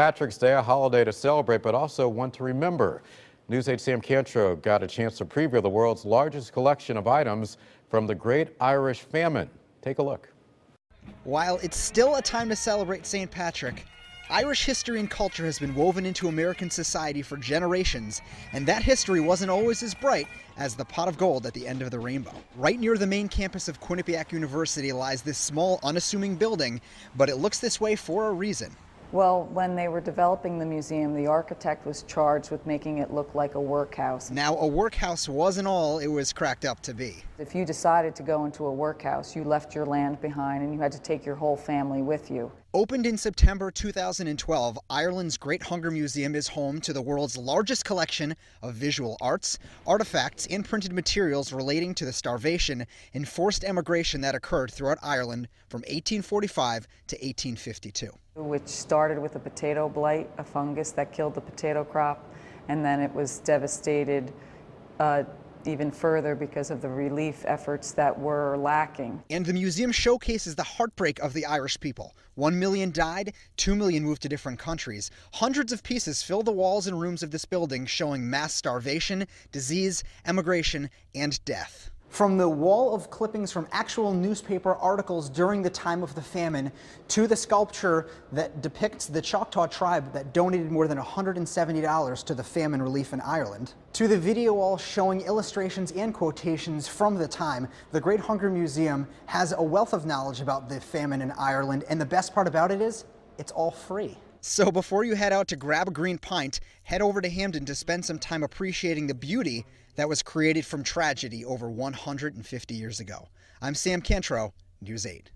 Patrick's Day, a holiday to celebrate, but also one to remember. News 8 Sam Cantro got a chance to preview the world's largest collection of items from the Great Irish Famine. Take a look. While it's still a time to celebrate St. Patrick, Irish history and culture has been woven into American society for generations, and that history wasn't always as bright as the pot of gold at the end of the rainbow. Right near the main campus of Quinnipiac University lies this small, unassuming building, but it looks this way for a reason. Well, when they were developing the museum, the architect was charged with making it look like a workhouse. Now, a workhouse wasn't all it was cracked up to be. If you decided to go into a workhouse, you left your land behind and you had to take your whole family with you. Opened in September 2012, Ireland's Great Hunger Museum is home to the world's largest collection of visual arts, artifacts, and printed materials relating to the starvation and forced emigration that occurred throughout Ireland from 1845 to 1852. Which started with a potato blight, a fungus that killed the potato crop, and then it was devastated uh, even further because of the relief efforts that were lacking. And the museum showcases the heartbreak of the Irish people. One million died, two million moved to different countries. Hundreds of pieces fill the walls and rooms of this building showing mass starvation, disease, emigration, and death from the wall of clippings from actual newspaper articles during the time of the famine to the sculpture that depicts the Choctaw tribe that donated more than $170 to the famine relief in Ireland, to the video wall showing illustrations and quotations from the time, the Great Hunger Museum has a wealth of knowledge about the famine in Ireland, and the best part about it is, it's all free. So before you head out to grab a green pint, head over to Hamden to spend some time appreciating the beauty that was created from tragedy over 150 years ago. I'm Sam Cantro, News 8.